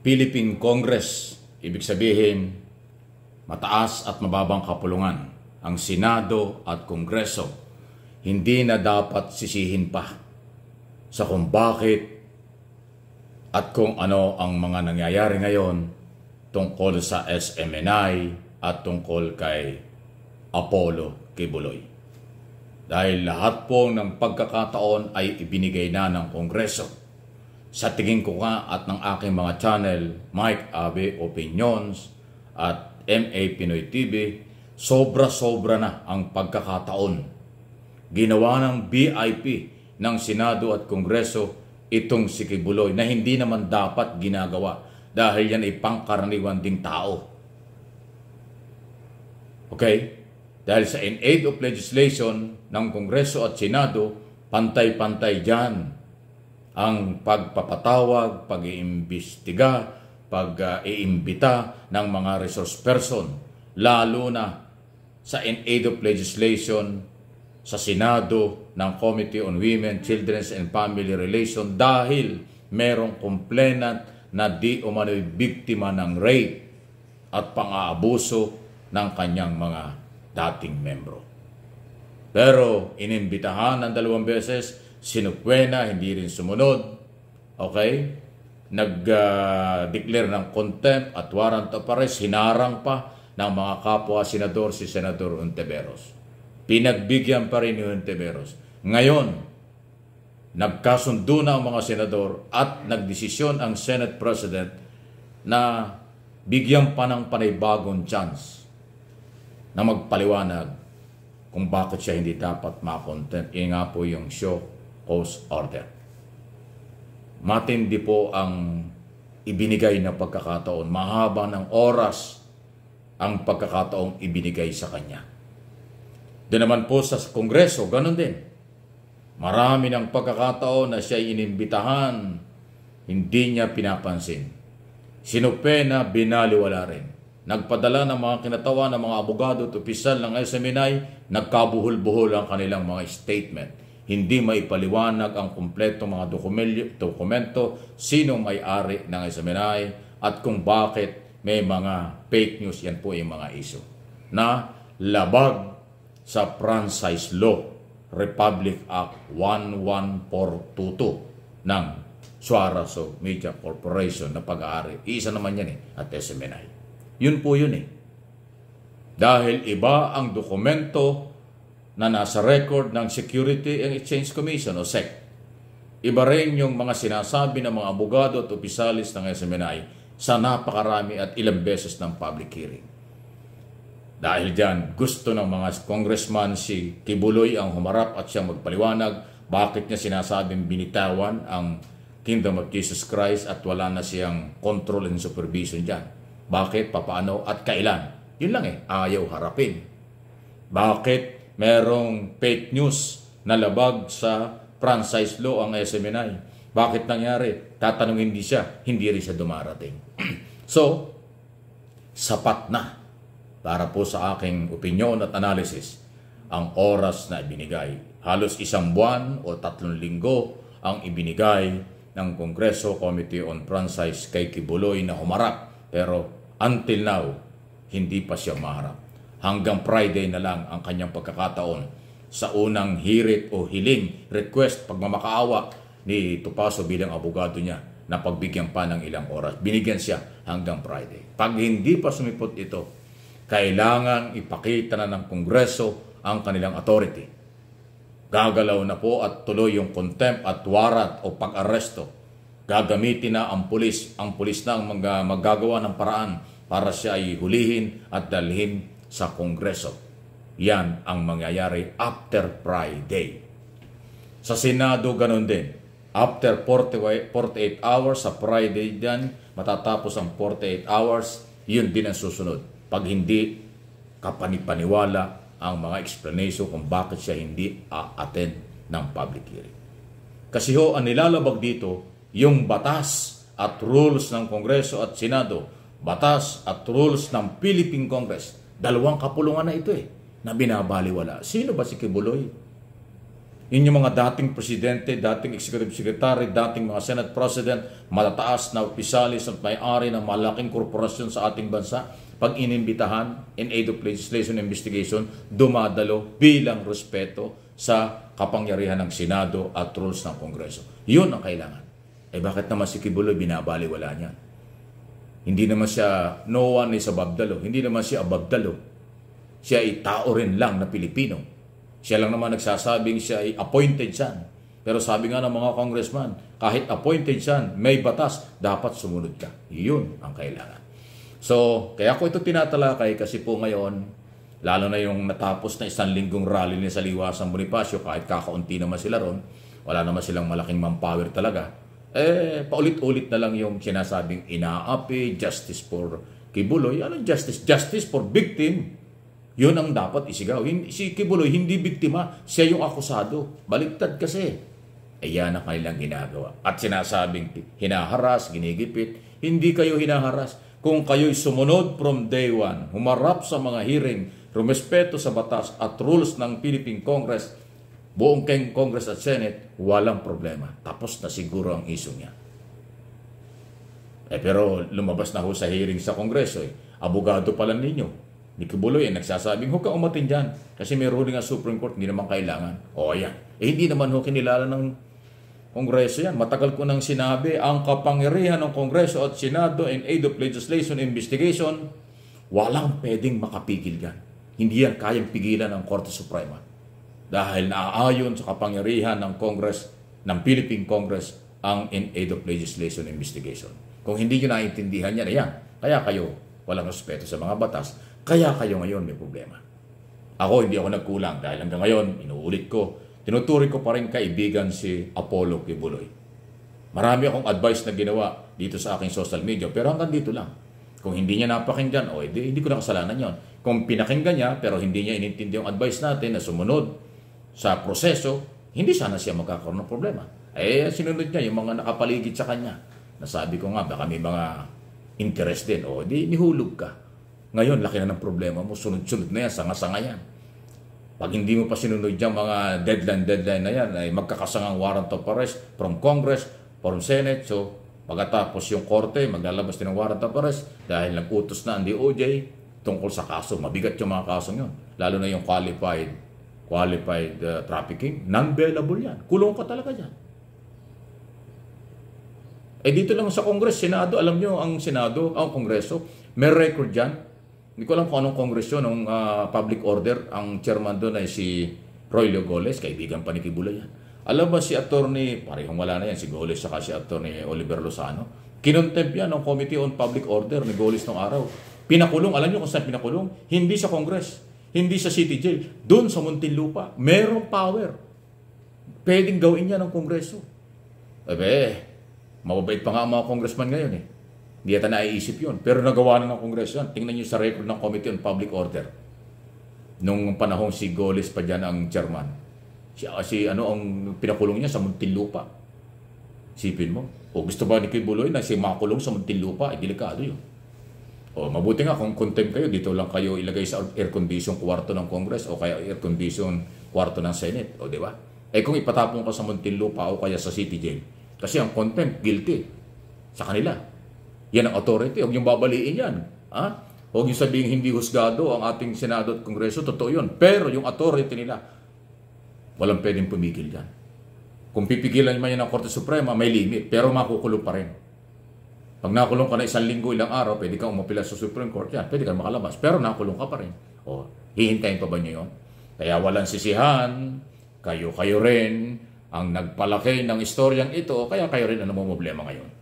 Philippine Congress, ibig sabihin mataas at mababang kapulungan, ang Senado at Kongreso, hindi na dapat sisihin pa sa kung bakit at kung ano ang mga nangyayari ngayon tungkol sa SMNI at tungkol kay Apollo Kibuloy. Dahil lahat po ng pagkakataon ay ibinigay na ng Kongreso sa tingin ko ka at ng aking mga channel, Mike Abe Opinions at MA Pinoy TV, sobra-sobra na ang pagkakataon. Ginawa ng BIP ng Senado at Kongreso itong si Kibuloy na hindi naman dapat ginagawa dahil yan ay pangkaraniwan ding tao. Okay? Dahil sa in aid of legislation ng Kongreso at Senado, pantay-pantay dyan ang pagpapatawag, pag-iimbestiga, pag-iimbita ng mga resource person, lalo na sa in legislation, sa Senado ng Committee on Women, Children's and Family Relations dahil merong complainant na di umano'y biktima ng rape at pang-aabuso ng kanyang mga dating membro. Pero inimbitahan ng dalawang beses, sinukwena, hindi rin sumunod. Okay? Nag-declare uh, ng contempt at warrant of arrest, hinarang pa ng mga kapwa senador si Senador Ontiveros. Pinagbigyan pa rin ni Ontiveros. Ngayon, nagkasundo na ang mga senador at nagdesisyon ang Senate President na bigyan pa ng panibagong chance na magpaliwanag kung bakit siya hindi dapat makontent. Iyon nga po yung show cause order. Matindi po ang ibinigay na pagkakataon. Mahaba ng oras ang pagkakataong ibinigay sa kanya. Di naman po sa Kongreso, ganun din. Marami ng pagkakataon na siya inimbitahan, hindi niya pinapansin. Sinupena, binaliwala rin. Nagpadala ng mga kinatawan ng mga abogado at opisyal ng SMNI, nagkabuhol-buhol ang kanilang mga statement. Hindi maipaliwanag ang kumpleto mga dokumento, sino may-ari ng SMNI at kung bakit may mga fake news. Yan po yung mga iso na labag sa Franchise Law Republic Act 11422 ng Suarazo Media Corporation na pag-aari. Isa naman yan eh, at SMNI. Yun po yun eh. Dahil iba ang dokumento na nasa record ng Security and Exchange Commission o SEC. Iba rin yung mga sinasabi ng mga abogado at opisalis ng SMNI sa napakarami at ilang beses ng public hearing. Dahil diyan, gusto ng mga congressman si Kibuloy ang humarap at siyang magpaliwanag bakit niya sinasabing binitawan ang Kingdom of Jesus Christ at wala na siyang control and supervision diyan bakit, papaano, at kailan. Yun lang eh, ayaw harapin. Bakit merong fake news na labag sa franchise law ang SMNI? Bakit nangyari? Tatanungin din siya, hindi rin siya dumarating. so, sapat na para po sa aking opinion at analysis ang oras na ibinigay. Halos isang buwan o tatlong linggo ang ibinigay ng Kongreso Committee on Franchise kay Kibuloy na humarap pero Until now, hindi pa siya maharap. Hanggang Friday na lang ang kanyang pagkakataon sa unang hirit o hiling, request, pagmamakaawa ni Tupaso bilang abogado niya na pagbigyan pa ng ilang oras. Binigyan siya hanggang Friday. Pag hindi pa sumipot ito, kailangan ipakita na ng Kongreso ang kanilang authority. Gagalaw na po at tuloy yung contempt at warrant o pag-aresto gagamitin na ang pulis. Ang pulis na ang mag- maggagawa ng paraan para siya ay hulihin at dalhin sa Kongreso. Yan ang mangyayari after Friday. Sa Senado, ganun din. After 48 hours, sa Friday dyan, matatapos ang 48 hours, yun din ang susunod. Pag hindi, kapanipaniwala ang mga explanation kung bakit siya hindi a-attend ng public hearing. Kasi ho, ang nilalabag dito, yung batas at rules ng Kongreso at Senado, batas at rules ng Philippine Congress. Dalawang kapulungan na ito eh, na binabaliwala. Sino ba si Kibuloy? Yun yung mga dating presidente, dating executive secretary, dating mga senate president, malataas na opisyalis at may-ari ng malaking korporasyon sa ating bansa, pag inimbitahan in aid of legislation investigation, dumadalo bilang respeto sa kapangyarihan ng Senado at rules ng Kongreso. Yun ang kailangan. Eh bakit naman si Kibuloy binabaliwala niya? Hindi naman siya, no one is above the law. Hindi naman siya above the law. Siya ay tao rin lang na Pilipino. Siya lang naman nagsasabing siya ay appointed saan. Pero sabi nga ng mga congressman, kahit appointed saan, may batas, dapat sumunod ka. Yun ang kailangan. So, kaya ko ito tinatalakay kasi po ngayon, Lalo na yung natapos na isang linggong rally ni sa Liwa Bonifacio, kahit kakaunti naman sila ron, wala naman silang malaking manpower talaga eh, paulit-ulit na lang yung sinasabing inaapi, justice for Kibuloy. Ano justice? Justice for victim. Yun ang dapat isigaw. Si Kibuloy hindi biktima, siya yung akusado. Baliktad kasi. Ayan eh, ang kanilang ginagawa. At sinasabing hinaharas, ginigipit. Hindi kayo hinaharas. Kung kayo'y sumunod from day one, humarap sa mga hearing, rumespeto sa batas at rules ng Philippine Congress, buong King Congress at Senate, walang problema. Tapos na siguro ang issue niya. Eh pero lumabas na ho sa hearing sa Kongreso eh. Abogado pala ninyo. Ni Kibuloy eh, nagsasabing, huwag ka umatin dyan. Kasi may ruling ang Supreme Court, hindi naman kailangan. O ayan. Eh hindi naman ho kinilala ng Kongreso yan. Matagal ko nang sinabi, ang kapangyarihan ng Kongreso at Senado in aid of legislation investigation, walang pwedeng makapigil yan. Hindi yan kayang pigilan ng Korte Suprema dahil naaayon sa kapangyarihan ng Congress, ng Philippine Congress, ang in aid of legislation investigation. Kung hindi nyo naintindihan yan, ayan, kaya kayo walang respeto sa mga batas, kaya kayo ngayon may problema. Ako, hindi ako nagkulang dahil hanggang ngayon, inuulit ko, tinuturi ko pa rin kaibigan si Apollo Kibuloy. Marami akong advice na ginawa dito sa aking social media, pero hanggang dito lang. Kung hindi niya napakinggan, o oh, hindi, hindi ko na kasalanan yon. Kung pinakinggan niya, pero hindi niya inintindi yung advice natin na sumunod sa proseso, hindi sana siya magkakaroon ng problema. Eh, sinunod niya yung mga nakapaligid sa kanya. Nasabi ko nga, baka may mga interest din. O, di nihulog ka. Ngayon, laki na ng problema mo. Sunod-sunod na yan, sanga-sanga yan. Pag hindi mo pa sinunod yung mga deadline-deadline na yan, ay magkakasangang warrant of arrest from Congress, from Senate. So, pagkatapos yung korte, maglalabas din ng warrant of arrest dahil nagutos na ang DOJ tungkol sa kaso. Mabigat yung mga kaso yun. Lalo na yung qualified qualified uh, trafficking, non-bailable yan. Kulong ka talaga dyan. Eh dito lang sa Congress, Senado, alam nyo, ang Senado, ang Kongreso, may record dyan. Hindi ko alam kung anong Kongres yun, uh, ah, public order, ang chairman doon ay si Roy Leogoles, kaibigan pa ni Kibula yan. Alam ba si attorney, parehong wala na yan, si Goles saka si attorney Oliver Lozano, kinontempt yan ng Committee on Public Order ni Goles nung araw. Pinakulong, alam nyo kung saan pinakulong? Hindi sa Congress. Hindi sa city jail. Doon sa Muntinlupa. Merong power. Pwedeng gawin niya ng Kongreso. Ebe, mababait pa nga ang mga congressman ngayon eh. Hindi yata naiisip yun. Pero nagawa na ng Kongreso yan. Tingnan niyo sa record ng Committee on Public Order. Nung panahong si Goles pa dyan ang chairman. Si, ah, si ano ang pinakulong niya sa Muntinlupa. Sipin mo. O gusto ba ni Kibuloy na si makulong sa Muntinlupa? Eh, delikado yun. O mabuti nga kung contempt kayo, dito lang kayo ilagay sa air condition kwarto ng Congress o kaya air condition kwarto ng Senate, o di ba? Eh kung ipatapon ka sa Muntinlupa o kaya sa City Jail, kasi ang contempt, guilty sa kanila. Yan ang authority, huwag niyong babaliin yan. Ha? Huwag niyong sabihin hindi husgado ang ating Senado at Kongreso, totoo yun. Pero yung authority nila, walang pwedeng pumigil yan. Kung pipigilan man yan ng Korte Suprema, may limit, pero makukulong pa rin. Pag nakulong ka na isang linggo, ilang araw, pwede kang umapila sa Supreme Court yan. Pwede kang makalabas. Pero nakulong ka pa rin. O, hihintayin pa ba niyo yun? Kaya walang sisihan, kayo-kayo rin ang nagpalaki ng istoryang ito, kaya kayo rin ang problema ngayon.